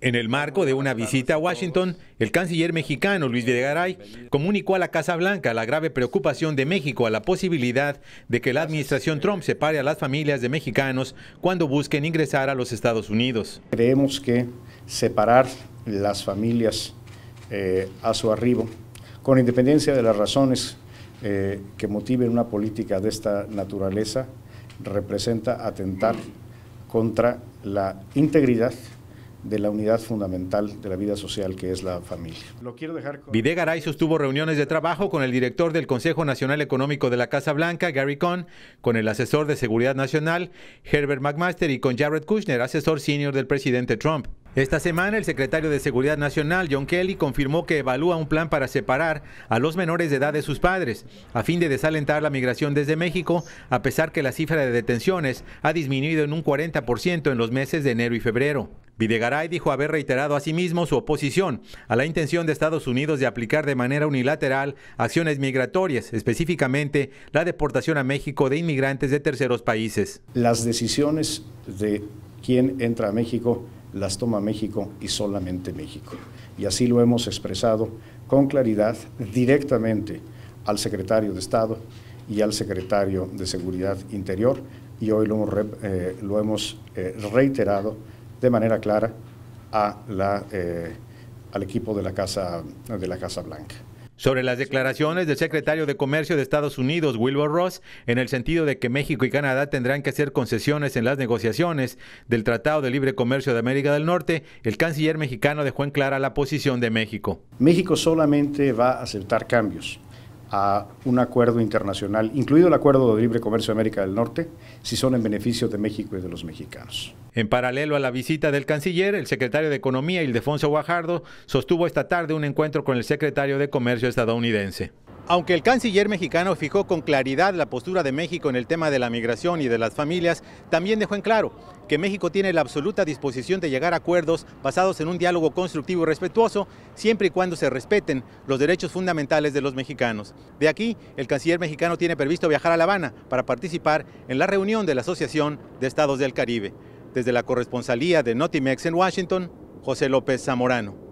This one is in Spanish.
En el marco de una visita a Washington, el canciller mexicano Luis Videgaray comunicó a la Casa Blanca la grave preocupación de México a la posibilidad de que la administración Trump separe a las familias de mexicanos cuando busquen ingresar a los Estados Unidos. Creemos que separar las familias eh, a su arribo, con independencia de las razones eh, que motiven una política de esta naturaleza, representa atentar contra la integridad de la unidad fundamental de la vida social que es la familia. Lo quiero Videgaray sostuvo reuniones de trabajo con el director del Consejo Nacional Económico de la Casa Blanca, Gary Cohn, con el asesor de Seguridad Nacional, Herbert McMaster, y con Jared Kushner, asesor senior del presidente Trump. Esta semana, el secretario de Seguridad Nacional, John Kelly, confirmó que evalúa un plan para separar a los menores de edad de sus padres, a fin de desalentar la migración desde México, a pesar que la cifra de detenciones ha disminuido en un 40% en los meses de enero y febrero. Videgaray dijo haber reiterado asimismo sí su oposición a la intención de Estados Unidos de aplicar de manera unilateral acciones migratorias, específicamente la deportación a México de inmigrantes de terceros países. Las decisiones de quién entra a México las toma México y solamente México. Y así lo hemos expresado con claridad directamente al secretario de Estado y al secretario de Seguridad Interior y hoy lo hemos, eh, eh, reiterado de manera clara eh, al equipo de la, casa, de la Casa Blanca. Sobre las declaraciones del secretario de Comercio de Estados Unidos, Wilbur Ross, en el sentido de que México y Canadá tendrán que hacer concesiones en las negociaciones del Tratado de Libre Comercio de América del Norte, el canciller mexicano dejó en clara la posición de México. México solamente va a aceptar cambios a un acuerdo internacional, incluido el Acuerdo de Libre Comercio de América del Norte, si son en beneficio de México y de los mexicanos. En paralelo a la visita del canciller, el secretario de Economía, Ildefonso Guajardo, sostuvo esta tarde un encuentro con el secretario de Comercio estadounidense. Aunque el canciller mexicano fijó con claridad la postura de México en el tema de la migración y de las familias, también dejó en claro que México tiene la absoluta disposición de llegar a acuerdos basados en un diálogo constructivo y respetuoso, siempre y cuando se respeten los derechos fundamentales de los mexicanos. De aquí, el canciller mexicano tiene previsto viajar a La Habana para participar en la reunión de la Asociación de Estados del Caribe. Desde la corresponsalía de Notimex en Washington, José López Zamorano.